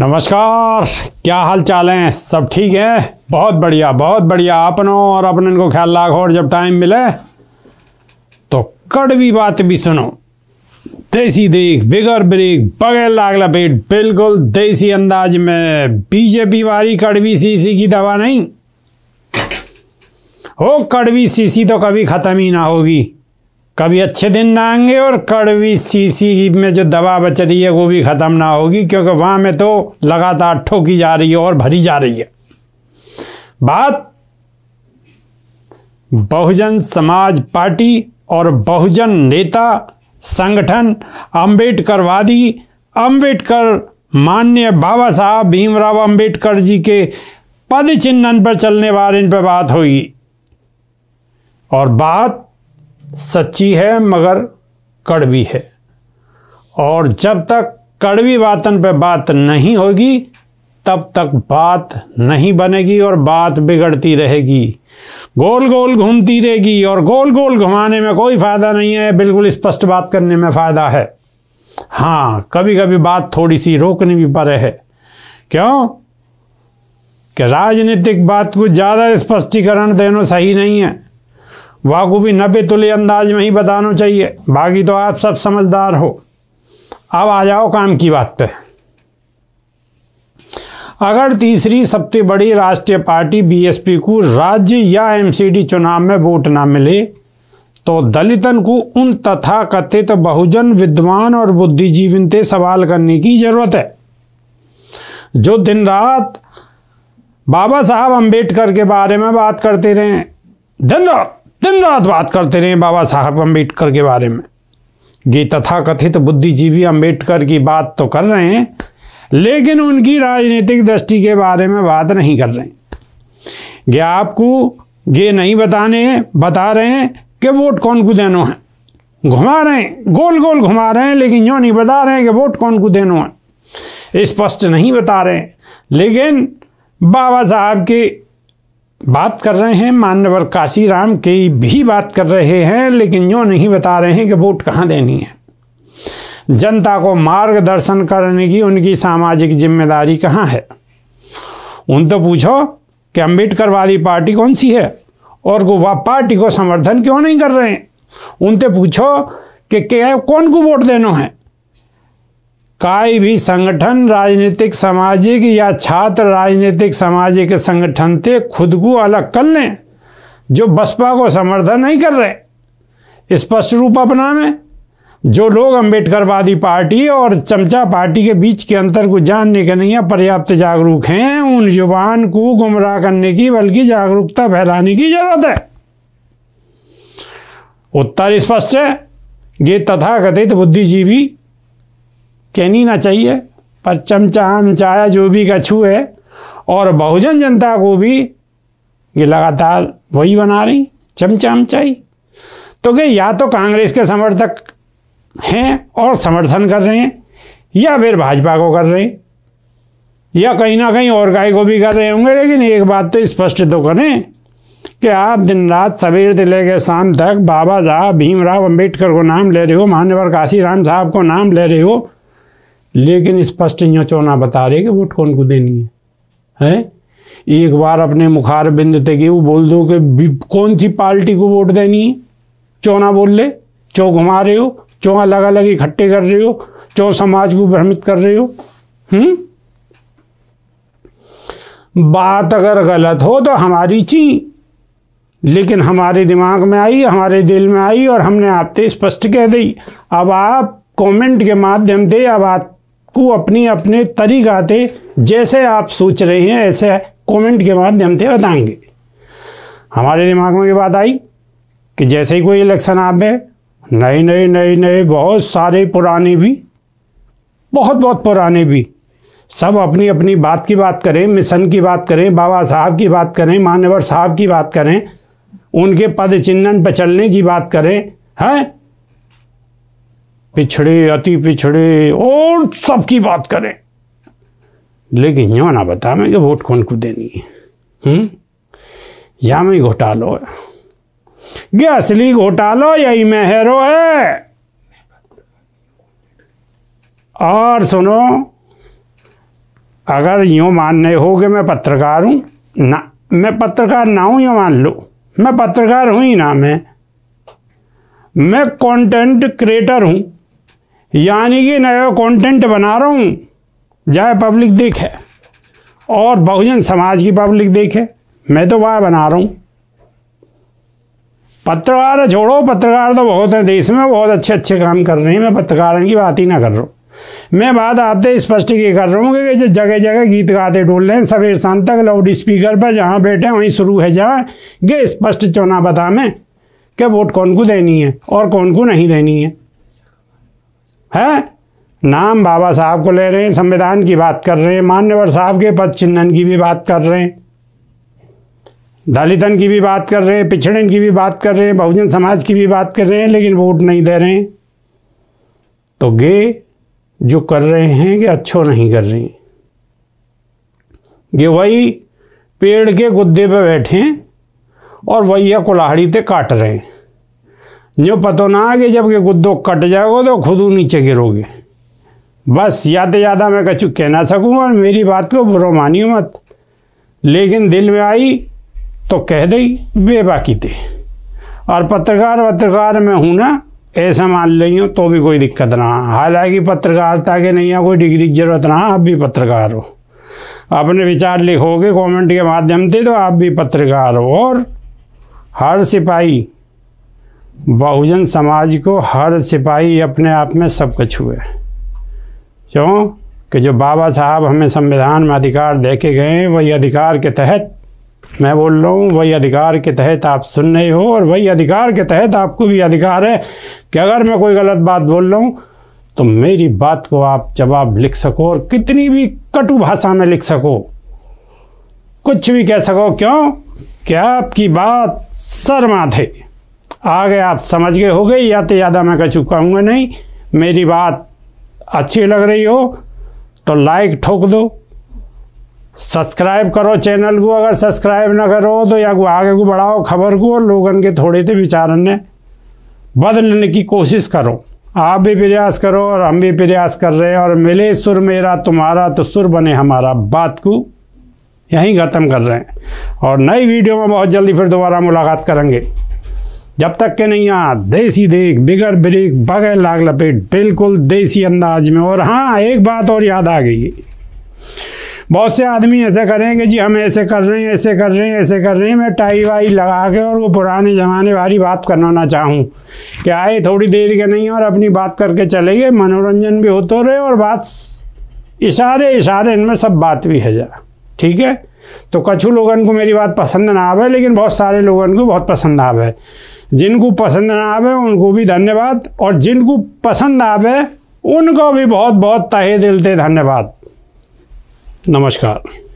नमस्कार क्या हाल चाल हैं सब ठीक है बहुत बढ़िया बहुत बढ़िया अपनों और अपने को ख्याल रखो और जब टाइम मिले तो कड़वी बात भी सुनो देसी देख बिगर ब्रेक बगैर लागला पेट बिल्कुल देसी अंदाज में बीजेपी वाली कड़वी सीसी की दवा नहीं हो कड़वी सीसी तो कभी ख़त्म ही ना होगी कभी अच्छे दिन ना आएंगे और कड़वी सीसी में जो दवा बच रही है वो भी ख़त्म ना होगी क्योंकि वहाँ में तो लगातार ठोकी जा रही है और भरी जा रही है बात बहुजन समाज पार्टी और बहुजन नेता संगठन अम्बेडकरवादी अम्बेडकर मान्य बाबा साहब भीमराव अम्बेडकर जी के पद चिन्हन पर चलने वाले इन पर बात होगी और बात सच्ची है मगर कड़वी है और जब तक कड़वी बातन पे बात नहीं होगी तब तक बात नहीं बनेगी और बात बिगड़ती रहेगी गोल गोल घूमती रहेगी और गोल गोल घुमाने में कोई फ़ायदा नहीं है बिल्कुल स्पष्ट बात करने में फ़ायदा है हाँ कभी कभी बात थोड़ी सी रोकनी भी पड़े है क्यों कि राजनीतिक बात को ज़्यादा स्पष्टीकरण देना सही नहीं है वाकु भी नबे तुले अंदाज में ही बताना चाहिए बाकी तो आप सब समझदार हो अब आ जाओ काम की बात पे अगर तीसरी सबसे बड़ी राष्ट्रीय पार्टी बीएसपी को राज्य या एमसीडी चुनाव में वोट ना मिले तो दलितन को उन तथा कथित बहुजन विद्वान और बुद्धिजीवन से सवाल करने की जरूरत है जो दिन रात बाबा साहब अंबेडकर के बारे में बात करते रहे दिन रात दिन रात बात करते रहे बाबा साहब अम्बेडकर के बारे में ये तथाकथित बुद्धिजीवी अम्बेडकर की बात तो कर रहे हैं लेकिन उनकी राजनीतिक दृष्टि के बारे में बात नहीं कर रहे हैं ये आपको ये नहीं बताने बता रहे हैं कि वोट कौन को देना है घुमा रहे हैं गोल गोल घुमा रहे हैं लेकिन यो नहीं बता रहे हैं कि वोट कौन को देना है स्पष्ट नहीं बता रहे लेकिन बाबा साहब की बात कर रहे हैं मान्यवर काशीराम की भी बात कर रहे हैं लेकिन यो नहीं बता रहे हैं कि वोट कहाँ देनी है जनता को मार्गदर्शन करने की उनकी सामाजिक जिम्मेदारी कहाँ है उन तो पूछो कि अम्बेडकर वाली पार्टी कौन सी है और वह पार्टी को समर्थन क्यों नहीं कर रहे हैं उनसे तो पूछो कि क्या कौन को वोट देना है का भी संगठन राजनीतिक सामाजिक या छात्र राजनीतिक सामाजिक संगठन थे खुद को अलग कर लें जो बसपा को समर्थन नहीं कर रहे स्पष्ट रूप अपना में जो लोग अम्बेडकरवादी पार्टी और चमचा पार्टी के बीच के अंतर को जानने के नहीं पर्याप्त जागरूक हैं उन युवान को गुमराह करने की बल्कि जागरूकता फैलाने की जरूरत है उत्तर स्पष्ट है ये तथाकथित बुद्धिजीवी कहनी ना चाहिए पर चमचान चाया जो भी कछू है और बहुजन जनता को भी ये लगातार वही बना रही चमचा चाई तो कि या तो कांग्रेस के समर्थक हैं और समर्थन कर रहे हैं या फिर भाजपा को कर रहे हैं या कहीं ना कहीं और गाय को भी कर रहे होंगे लेकिन एक बात तो स्पष्ट तो करें कि आप दिन रात सवेर से लेकर शाम तक बाबा साहब भीमराव अंबेडकर को नाम ले रहे हो मान्यवर काशी राम साहब को नाम ले रहे हो लेकिन स्पष्ट यचौना बता रहे कि वोट कौन को देनी है है एक बार अपने मुखार बिंद तक वो बोल दो कि कौन सी पार्टी को वोट देनी है चौना बोल ले चौ घुमा रहे हो चौ अलग अलग इकट्ठे कर रहे हो चौ समाज को भ्रमित कर रहे हो हम्म बात अगर गलत हो तो हमारी ची लेकिन हमारे दिमाग में आई हमारे दिल में आई और हमने आपसे स्पष्ट कह दी अब आप कमेंट के माध्यम से अब आप को अपने अपने तरीक़ाते जैसे आप सोच रहे हैं ऐसे कमेंट के माध्यम से बताएंगे हमारे दिमाग में ये बात आई कि जैसे ही कोई इलेक्शन आप में नए नए नए नए बहुत सारे पुराने भी बहुत बहुत पुराने भी सब अपनी अपनी बात की बात करें मिशन की बात करें बाबा साहब की बात करें मान्यवर साहब की बात करें उनके पद चिन्हन पर चलने की बात करें हैं पिछड़े अति पिछड़े और सबकी बात करें लेकिन यो ना बता मैं कि वोट कौन को देनी है हम्म या में घोटालो है ये असली घोटालो यही में हेरो है और सुनो अगर यूँ मानने हो कि मैं पत्रकार हूं ना मैं पत्रकार ना हूं यू मान लो मैं पत्रकार हूं ही ना मैं मैं कंटेंट क्रिएटर हूं यानी कि नया कंटेंट बना रहा हूँ जाए पब्लिक देखे और बहुजन समाज की पब्लिक देखे मैं तो वह बना रहा हूँ पत्रकार छोड़ो पत्रकार तो बहुत हैं देश में बहुत अच्छे अच्छे काम कर रहे हैं मैं पत्रकारों की बात ही ना कर रहा हूँ मैं बात आपसे स्पष्ट ये कर रहा हूँ कि जो जगह जगह गीत गाते डोल रहे हैं सवेर शाम तक लाउड स्पीकर पर जहाँ बैठे हैं वहीं शुरू है जहाँ ये स्पष्ट चुना बता मैं कि वोट कौन को देनी है और कौन को नहीं देनी है है नाम बाबा साहब को ले रहे हैं संविधान की बात कर रहे हैं मान्यवर साहब के पद चिन्हन की भी बात कर रहे हैं दलितन की भी बात कर रहे हैं पिछड़न की भी बात कर रहे हैं बहुजन समाज की भी बात कर रहे हैं लेकिन वोट नहीं दे रहे हैं तो गे जो कर रहे हैं कि अच्छो नहीं कर रहे हैं ये वही पेड़ के गुद्दे पे बैठे हैं और वही कुल्हाड़ी ते काट रहे हैं जो पतो ना आगे जब के गुद्दो कट जाओगे तो खुद नीचे गिरोगे बस ज़्यादा ज़्यादा मैं कछु ना सकूँ और मेरी बात को बुरो मानियो मत लेकिन दिल में आई तो कह दई बेबाकी थे और पत्रकार पत्रकार मैं हूँ ना ऐसा मान ली हूँ तो भी कोई दिक्कत ना हालांकि पत्रकारिता के नहीं है कोई डिग्री की जरूरत ना आप भी पत्रकार हो अपने विचार लिखोगे कमेंट के माध्यम से तो आप भी पत्रकार हो और हर सिपाही बहुजन समाज को हर सिपाही अपने आप में सब कुछ हुए क्यों कि जो बाबा साहब हमें संविधान में अधिकार दे के गए हैं वही अधिकार के तहत मैं बोल रहा हूँ वही अधिकार के तहत आप सुन रहे हो और वही अधिकार के तहत आपको भी अधिकार है कि अगर मैं कोई गलत बात बोल रहा हूँ तो मेरी बात को आप जवाब लिख सको और कितनी भी कटु भाषा में लिख सको कुछ भी कह सको क्यों क्या आपकी बात शर्मा थे आ गए आप समझ गए हो गए या तो ज़्यादा मैं चुका कहूँगा नहीं मेरी बात अच्छी लग रही हो तो लाइक ठोक दो सब्सक्राइब करो चैनल को अगर सब्सक्राइब ना करो तो या को आगे को बढ़ाओ खबर को और लोगन के थोड़े से विचार ने बदलने की कोशिश करो आप भी प्रयास करो और हम भी प्रयास कर रहे हैं और मिले सुर मेरा तुम्हारा तो सुर बने हमारा बात को यहीं ख़त्म कर रहे हैं और नई वीडियो में बहुत जल्दी फिर दोबारा मुलाकात करेंगे जब तक के नहीं आ देसी देख बिगर ब्रेक बगैर लाग लपेट बिल्कुल देसी अंदाज में और हाँ एक बात और याद आ गई बहुत से आदमी ऐसे करेंगे जी हम ऐसे कर रहे हैं ऐसे कर रहे हैं ऐसे कर रहे हैं मैं टाई वाई लगा के और वो पुराने ज़माने वाली बात करवाना चाहूँ कि आए थोड़ी देर के नहीं और अपनी बात करके चले गए मनोरंजन भी होते रहे और बात इशारे इशारे इनमें सब बात भी है जरा ठीक है तो कछु लोगों को मेरी बात पसंद ना आवे लेकिन बहुत सारे लोगों को बहुत पसंद आवे जिनको पसंद ना आवे उनको भी धन्यवाद और जिनको पसंद आवे उनको भी बहुत बहुत तहे दिल से धन्यवाद नमस्कार